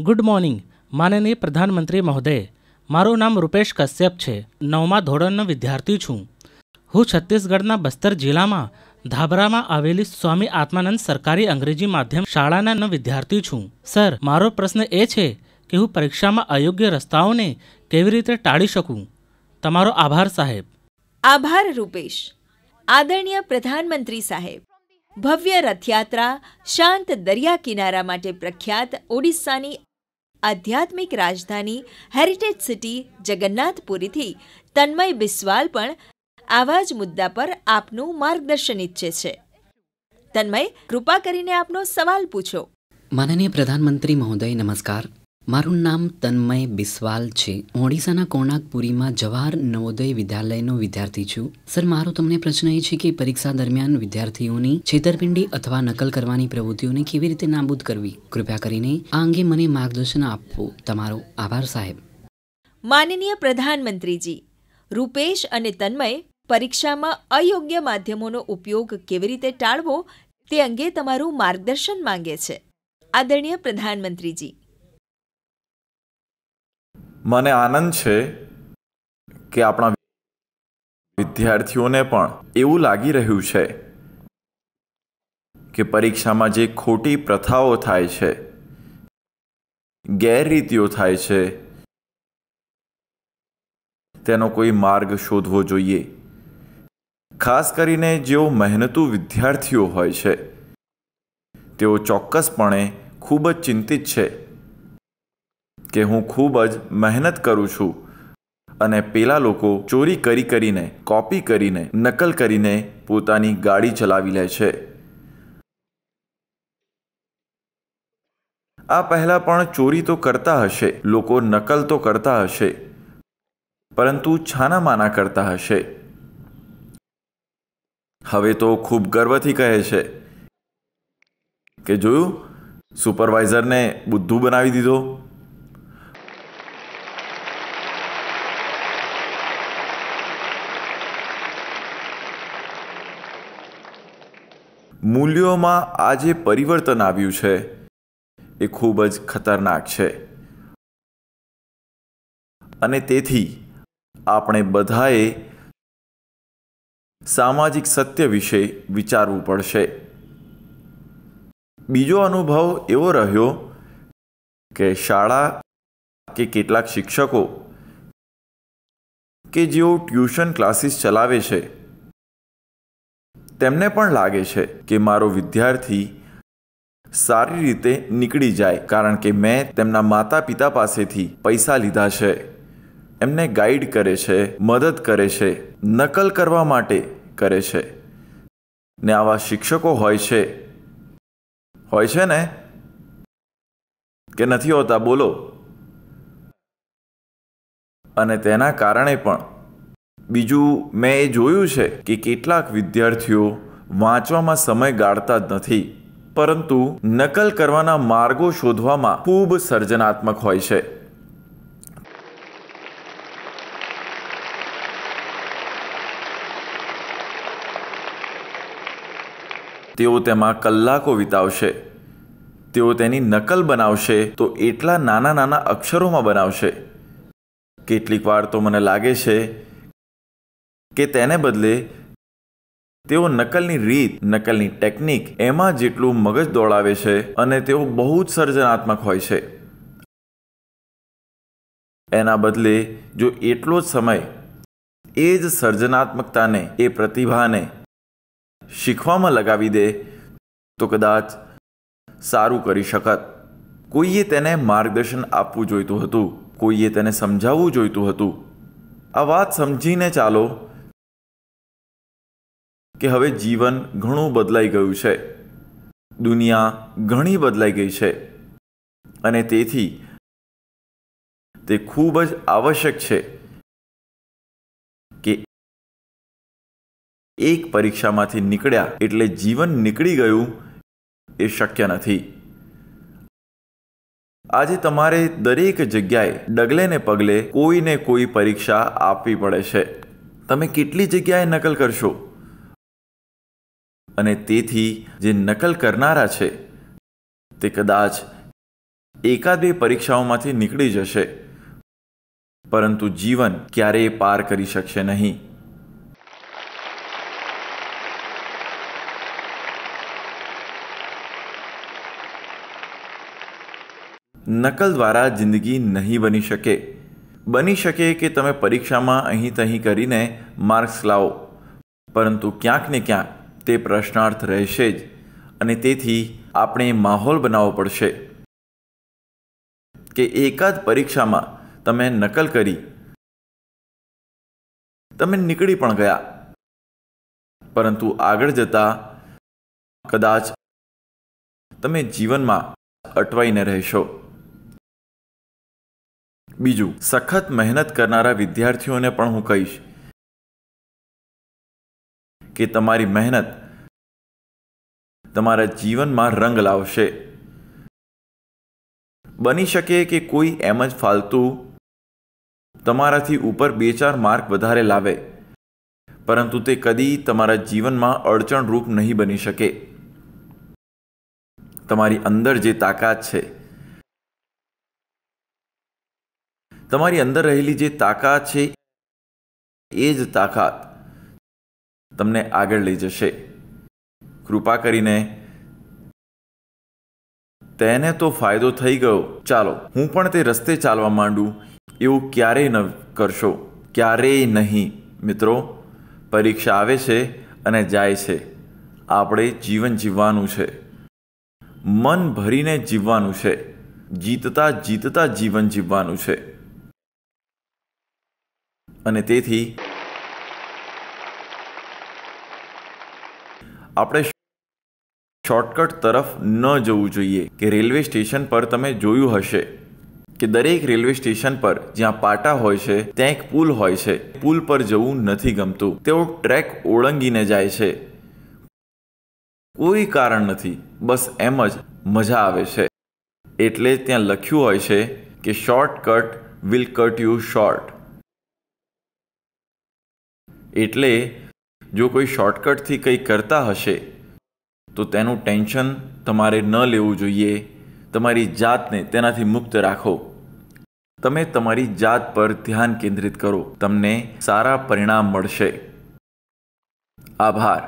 good morning માનનીય પ્રધાનમંત્રી મહોદય મારું નામ રૂપેશ કશ્યપ છે નવમા ધોરણનો વિદ્યાર્થી છું હું છત્તીસગઢના બસ્તર જિલ્લામાં ધાબરામાં આવેલી સ્વામી આત્માનંદ સરકારી અંગ્રેજી માધ્યમ શાળાના વિદ્યાર્થી છું સર મારો પ્રશ્ન એ છે કે હું પરીક્ષામાં અયોગ્ય રસ્તાઓને કેવી રીતે ટાળી શકું તમારો આભાર સાહેબ આભાર રૂપેશ આદરણીય પ્રધાનમંત્રી સાહેબ ભવ્ય રથયાત્રા શાંત દરિયા કિનારા માટે પ્રખ્યાત ઓડિશાની આધ્યાત્મિક રાજધાની હેરિટેજ સિટી જગન્નાથપુરીથી તન્મય બિસ્વાલ પણ આવા જ મુદ્દા પર આપનું માર્ગદર્શન ઈચ્છે છે તન્મય કૃપા કરીને આપનો સવાલ પૂછો માનનીય પ્રધાનમંત્રી મહોદય નમસ્કાર મારું નામ તન્મય બિસ્વાલ છે ઓડિશાના કોણાકપુરીમાં જવાહર નવોદય વિદ્યાલયનો વિદ્યાર્થી છું સર મારો તમને પ્રશ્ન એ છે કે પરીક્ષા દરમિયાન વિદ્યાર્થીઓની છેતરપિંડી અથવા નકલ કરવાની પ્રવૃત્તિઓને કેવી રીતે નાબૂદ કરવી કૃપયા કરીને આ અંગે મને માર્ગદર્શન આપવું તમારો આભાર સાહેબ માનનીય પ્રધાનમંત્રીજી રૂપેશ અને તન્મય પરીક્ષામાં અયોગ્ય માધ્યમોનો ઉપયોગ કેવી રીતે ટાળવો તે અંગે તમારું માર્ગદર્શન માંગે છે આદરણીય પ્રધાનમંત્રીજી મને આનંદ છે કે આપણા વિદ્યાર્થીઓને પણ એવું લાગી રહ્યું છે કે પરીક્ષામાં જે ખોટી પ્રથાઓ થાય છે ગેરરીતિઓ થાય છે તેનો કોઈ માર્ગ શોધવો જોઈએ ખાસ કરીને જેઓ મહેનતુ વિદ્યાર્થીઓ હોય છે તેઓ ચોક્કસપણે ખૂબ જ ચિંતિત છે કે હું ખૂબ જ મહેનત કરું છું અને પેલા લોકો ચોરી કરી કરીને કોપી કરીને નકલ કરીને પોતાની ગાડી ચલાવી લે છે આ પહેલાં પણ ચોરી તો કરતા હશે લોકો નકલ તો કરતા હશે પરંતુ છાનામાના કરતા હશે હવે તો ખૂબ ગર્વથી કહે છે કે જોયું સુપરવાઇઝરને બુદ્ધું બનાવી દીધો મૂલ્યોમાં આ જે પરિવર્તન આવ્યું છે એ ખૂબ જ ખતરનાક છે અને તેથી આપણે બધાએ સામાજિક સત્ય વિશે વિચારવું પડશે બીજો અનુભવ એવો રહ્યો કે શાળા કે કેટલાક શિક્ષકો કે જેઓ ટ્યુશન ક્લાસીસ ચલાવે છે તેમને પણ લાગે છે કે મારો વિદ્યાર્થી સારી રીતે નીકળી જાય કારણ કે મેં તેમના માતા પિતા પાસેથી પૈસા લીધા છે એમને ગાઈડ કરે છે મદદ કરે છે નકલ કરવા માટે કરે છે ને આવા શિક્ષકો હોય છે હોય છે ને કે નથી હોતા બોલો અને તેના કારણે પણ બીજું મેં એ જોયું છે કે કેટલાક વિદ્યાર્થીઓ વાંચવામાં સમય ગાળતા જ નથી પરંતુ નકલ કરવાના માર્ગો શોધવામાં ખૂબ સર્જનાત્મક હોય છે તેઓ તેમાં કલાકો વિતાવશે તેઓ તેની નકલ બનાવશે તો એટલા નાના નાના અક્ષરોમાં બનાવશે કેટલીક વાર તો મને લાગે છે કે તેને બદલે તેઓ નકલની રીત નકલની ટેકનિક એમાં જેટલું મગજ દોડાવે છે અને તેઓ બહુ જ સર્જનાત્મક હોય છે એના બદલે જો એટલો જ સમય એ જ સર્જનાત્મકતાને એ પ્રતિભાને શીખવામાં લગાવી દે તો કદાચ સારું કરી શકત કોઈએ તેને માર્ગદર્શન આપવું જોઈતું હતું કોઈએ તેને સમજાવવું જોઈતું હતું આ વાત સમજીને ચાલો કે હવે જીવન ઘણું બદલાઈ ગયું છે દુનિયા ઘણી બદલાઈ ગઈ છે અને તેથી તે ખૂબ જ આવશ્યક છે કે એક પરીક્ષામાંથી નીકળ્યા એટલે જીવન નીકળી ગયું એ શક્ય નથી આજે તમારે દરેક જગ્યાએ ડગલે ને પગલે કોઈને કોઈ પરીક્ષા આપવી પડે છે તમે કેટલી જગ્યાએ નકલ કરશો અને તેથી જે નકલ કરનારા છે તે કદાચ એકાદ બે પરીક્ષાઓમાંથી નીકળી જશે પરંતુ જીવન ક્યારેય પાર કરી શકશે નહીં નકલ દ્વારા જિંદગી નહીં બની શકે બની શકે કે તમે પરીક્ષામાં અહીં તહીં કરીને માર્ક્સ લાવો પરંતુ ક્યાંક ને ક્યાંક તે પ્રશ્નાર્થ રહેશે જ અને તેથી આપણે માહોલ બનાવવો પડશે કે એકાદ પરીક્ષામાં તમે નકલ કરી તમે નીકળી પણ ગયા પરંતુ આગળ જતા કદાચ તમે જીવનમાં અટવાઈને રહેશો બીજું સખત મહેનત કરનારા વિદ્યાર્થીઓને પણ હું કહીશ કે તમારી મહેનત તમારા જીવનમાં રંગ લાવશે બની શકે કે કોઈ એમ જ ફાલતુ તમારાથી ઉપર બે ચાર માર્ક વધારે લાવે પરંતુ તે કદી તમારા જીવનમાં અડચણરૂપ નહીં બની શકે તમારી અંદર જે તાકાત છે તમારી અંદર રહેલી જે તાકાત છે એ જ તાકાત તમને આગળ લઈ જશે કૃપા કરીને તેને તો ફાયદો થઈ ગયો ચાલો હું પણ તે રસ્તે ચાલવા માંડું એવું ક્યારેય ન કરશો ક્યારેય નહીં મિત્રો પરીક્ષા આવે છે અને જાય છે આપણે જીવન જીવવાનું છે મન ભરીને જીવવાનું છે જીતતા જીતતા જીવન જીવવાનું છે અને તેથી આપણે શોર્ટકટ તરફ ન જવું જોઈએ કે રેલવે સ્ટેશન પર તમે જોયું હશે કે દરેક રેલવે સ્ટેશન પર જ્યાં પાટા હોય છે ત્યાં એક પુલ હોય છે પુલ પર જવું નથી ગમતું તેઓ ટ્રેક ઓળંગીને જાય છે કોઈ કારણ નથી બસ એમ જ મજા આવે છે એટલે ત્યાં લખ્યું હોય છે કે shortcut will cut you short એટલે જો કોઈ શોર્ટકટથી કંઈ કરતા હશે તો તેનું ટેન્શન તમારે ન લેવું જોઈએ તમારી જાતને તેનાથી મુક્ત રાખો તમે તમારી જાત પર ધ્યાન કેન્દ્રિત કરો તમને સારા પરિણામ મળશે આભાર